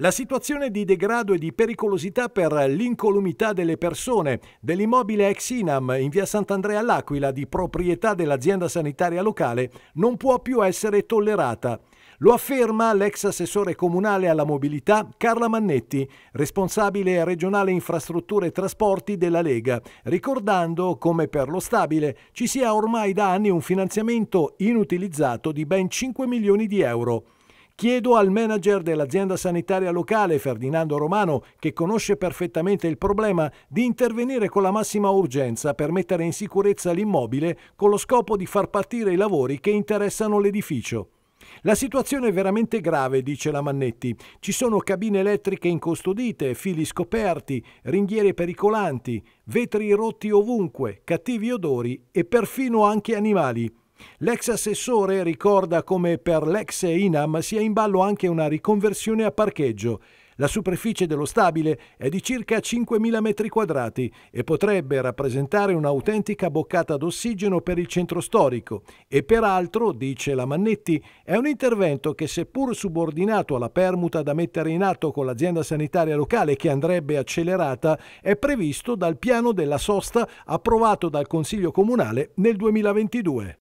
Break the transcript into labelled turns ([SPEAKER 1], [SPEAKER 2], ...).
[SPEAKER 1] La situazione di degrado e di pericolosità per l'incolumità delle persone dell'immobile ex Inam in via Sant'Andrea all'Aquila di proprietà dell'azienda sanitaria locale non può più essere tollerata. Lo afferma l'ex assessore comunale alla mobilità Carla Mannetti, responsabile regionale infrastrutture e trasporti della Lega, ricordando come per lo stabile ci sia ormai da anni un finanziamento inutilizzato di ben 5 milioni di euro. Chiedo al manager dell'azienda sanitaria locale, Ferdinando Romano, che conosce perfettamente il problema, di intervenire con la massima urgenza per mettere in sicurezza l'immobile con lo scopo di far partire i lavori che interessano l'edificio. La situazione è veramente grave, dice la Mannetti. Ci sono cabine elettriche incustodite, fili scoperti, ringhiere pericolanti, vetri rotti ovunque, cattivi odori e perfino anche animali. L'ex assessore ricorda come per l'ex Inam sia in ballo anche una riconversione a parcheggio. La superficie dello stabile è di circa 5.000 metri quadrati e potrebbe rappresentare un'autentica boccata d'ossigeno per il centro storico e peraltro, dice la Mannetti, è un intervento che seppur subordinato alla permuta da mettere in atto con l'azienda sanitaria locale che andrebbe accelerata, è previsto dal piano della sosta approvato dal Consiglio Comunale nel 2022.